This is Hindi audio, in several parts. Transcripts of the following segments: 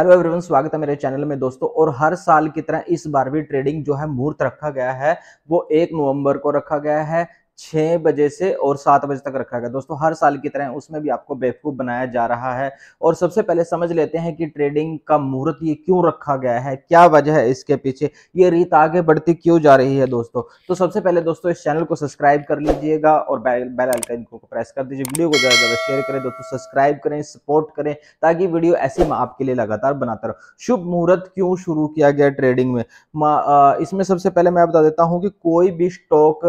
हेलो एवरीवन स्वागत है मेरे चैनल में दोस्तों और हर साल की तरह इस बार भी ट्रेडिंग जो है मुहूर्त रखा गया है वो एक नवंबर को रखा गया है छः बजे से और सात बजे तक रखा गया दोस्तों हर साल की तरह उसमें भी आपको बेवकूफ़ बनाया जा रहा है और सबसे पहले समझ लेते हैं कि ट्रेडिंग का मुहूर्त ये क्यों रखा गया है क्या वजह है इसके पीछे ये रीत आगे बढ़ती क्यों जा रही है दोस्तों तो सबसे पहले दोस्तों इस चैनल को सब्सक्राइब कर लीजिएगा और बेल आइकन को प्रेस कर दीजिए वीडियो को ज़्यादा ज़्यादा शेयर करें दोस्तों सब्सक्राइब करें सपोर्ट करें ताकि वीडियो ऐसे में आपके लिए लगातार बनाता रहो शुभ मुहूर्त क्यों शुरू किया गया ट्रेडिंग में इसमें सबसे पहले मैं बता देता हूँ कि कोई भी स्टॉक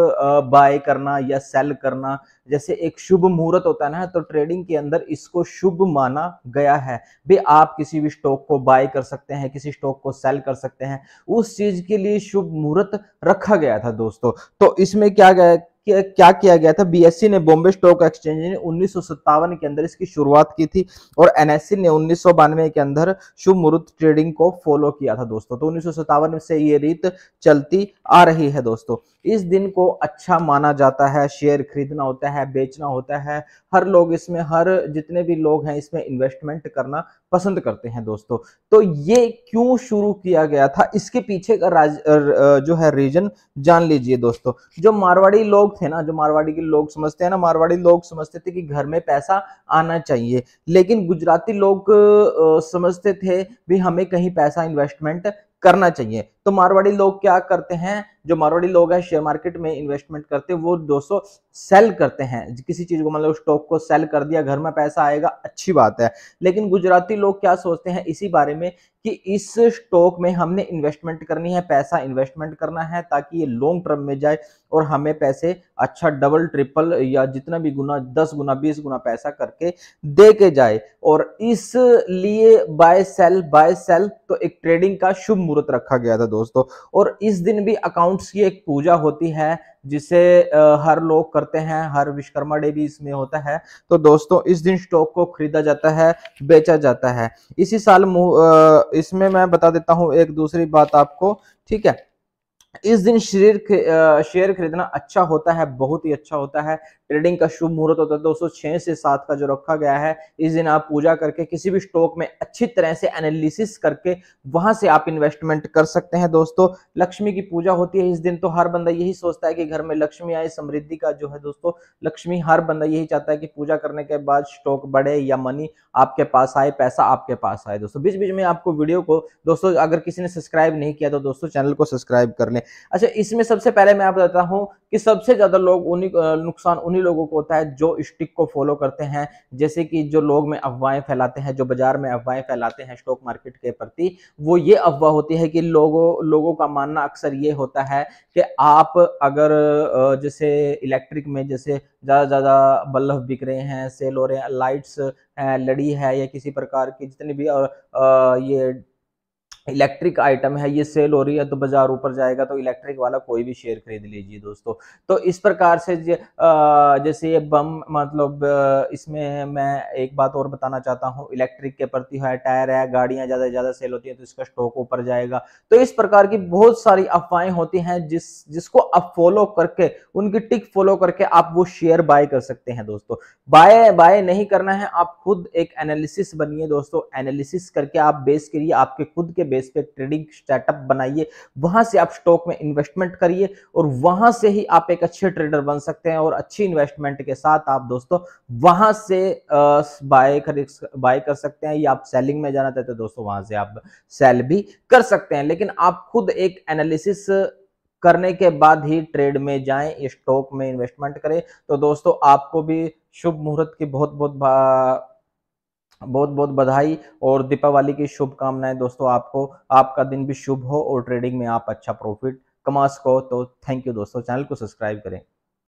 बाय करना करना या सेल करना जैसे एक शुभ मुहूर्त होता है ना तो ट्रेडिंग के अंदर इसको शुभ माना गया है भी आप किसी भी स्टॉक को बाय कर सकते हैं किसी स्टॉक को सेल कर सकते हैं उस चीज के लिए शुभ मुहूर्त रखा गया था दोस्तों तो इसमें क्या गया क्या किया गया था बीएससी ने बॉम्बे स्टॉक एक्सचेंज ने उन्नीस के अंदर इसकी शुरुआत की थी और एनएससी ने उन्नीस के अंदर शुभ मुहूर्त ट्रेडिंग को फॉलो किया था दोस्तों तो उन्नीस से ये रीत चलती आ रही है दोस्तों इस दिन को अच्छा माना जाता है शेयर खरीदना होता है बेचना होता है हर लोग इसमें हर जितने भी लोग हैं इसमें इन्वेस्टमेंट करना पसंद करते हैं दोस्तों तो ये क्यों शुरू किया गया था इसके पीछे का राज जो है रीजन जान लीजिए दोस्तों जो मारवाड़ी लोग लोग थे ना जो मारवाड़ी के लोग समझते हैं ना मारवाड़ी लोग समझते थे कि घर में पैसा आना चाहिए लेकिन गुजराती लोग समझते थे भी हमें कहीं पैसा इन्वेस्टमेंट करना चाहिए तो मारवाड़ी लोग क्या करते हैं जो मारवाड़ी लोग हैं शेयर मार्केट में इन्वेस्टमेंट करते हैं वो दोस्तों सेल करते हैं किसी चीज को मतलब स्टॉक को सेल कर दिया घर में पैसा आएगा अच्छी बात है लेकिन गुजराती लोग क्या सोचते हैं इसी बारे में कि इस स्टॉक में हमने इन्वेस्टमेंट करनी है पैसा इन्वेस्टमेंट करना है ताकि ये लॉन्ग टर्म में जाए और हमें पैसे अच्छा डबल ट्रिपल या जितना भी गुना दस गुना बीस गुना पैसा करके दे के जाए और इसलिए बाय सेल बाय सेल तो एक ट्रेडिंग का शुभ मुहूर्त रखा गया था दोस्तों और इस दिन भी अकाउंट्स की एक पूजा होती है जिसे हर लोग करते हैं हर विश्वकर्मा डे भी इसमें होता है तो दोस्तों इस दिन स्टॉक को खरीदा जाता है बेचा जाता है इसी साल इसमें मैं बता देता हूं एक दूसरी बात आपको ठीक है इस दिन शेयर शेयर खरीदना अच्छा होता है बहुत ही अच्छा होता है ट्रेडिंग का शुभ मुहूर्त होता है दोस्तों छह से सात का जो रखा गया है इस दिन आप पूजा करके किसी भी स्टॉक में अच्छी तरह से एनालिसिस करके वहां से आप इन्वेस्टमेंट कर सकते हैं दोस्तों लक्ष्मी की पूजा होती है इस दिन तो हर बंदा यही सोचता है कि घर में लक्ष्मी आए समृद्धि का जो है दोस्तों लक्ष्मी हर बंदा यही चाहता है कि पूजा करने के बाद स्टॉक बढ़े या मनी आपके पास आए पैसा आपके पास आए दोस्तों बीच बीच में आपको वीडियो को दोस्तों अगर किसी ने सब्सक्राइब नहीं किया तो दोस्तों चैनल को सब्सक्राइब कर ले अच्छा इसमें सबसे पहले मैं आप बताता हूँ कि सबसे ज्यादा लोग उन्हीं नुकसान उन्हीं उन्हीं लोगों को होता है जो स्टिक को फॉलो करते हैं जैसे कि जो लोग में अफवाहें फैलाते हैं जो बाजार में अफवाहें फैलाते हैं स्टॉक मार्केट के प्रति वो ये अफवाह होती है कि लोगों लोगों का मानना अक्सर ये होता है कि आप अगर जैसे इलेक्ट्रिक में जैसे ज़्यादा ज़्यादा बल्ब बिक रहे हैं सेल हो रहे हैं लाइट्स लड़ी है या किसी प्रकार की जितनी भी और ये इलेक्ट्रिक आइटम है ये सेल हो रही है तो बाजार ऊपर जाएगा तो इलेक्ट्रिक वाला कोई भी शेयर खरीद लीजिए दोस्तों तो इस प्रकार से जैसे ये बम मतलब इसमें मैं एक बात और बताना चाहता हूँ इलेक्ट्रिक के प्रति है टायर है गाड़ियाँ ज़्यादा से ज़्यादा सेल होती हैं तो इसका स्टॉक ऊपर जाएगा तो इस प्रकार की बहुत सारी अफवाहें होती हैं जिस जिसको आप फॉलो करके उनकी टिक फॉलो करके आप वो शेयर बाय कर सकते हैं दोस्तों बाय बाय नहीं करना है आप खुद एक एनालिसिस बनिए दोस्तों एनालिसिस करके आप बेस करिए आपके खुद के बेस पे ट्रेडिंग स्टार्टअप बनाइए वहां से आप स्टॉक में इन्वेस्टमेंट करिए और वहां से ही आप एक अच्छे ट्रेडर बन सकते हैं और अच्छी इन्वेस्टमेंट के साथ आप दोस्तों वहां से बाय कर बाय कर सकते हैं या आप सेलिंग में जाना चाहते हैं तो दोस्तों वहां से आप सेल भी कर सकते हैं लेकिन आप खुद एक एनालिसिस करने के बाद ही ट्रेड में जाएं स्टॉक में इन्वेस्टमेंट करें तो दोस्तों आपको भी शुभ मुहूर्त की बहुत बहुत बहुत बहुत बधाई और दीपावली की शुभकामनाएं दोस्तों आपको आपका दिन भी शुभ हो और ट्रेडिंग में आप अच्छा प्रॉफिट कमा सको तो थैंक यू दोस्तों चैनल को सब्सक्राइब करें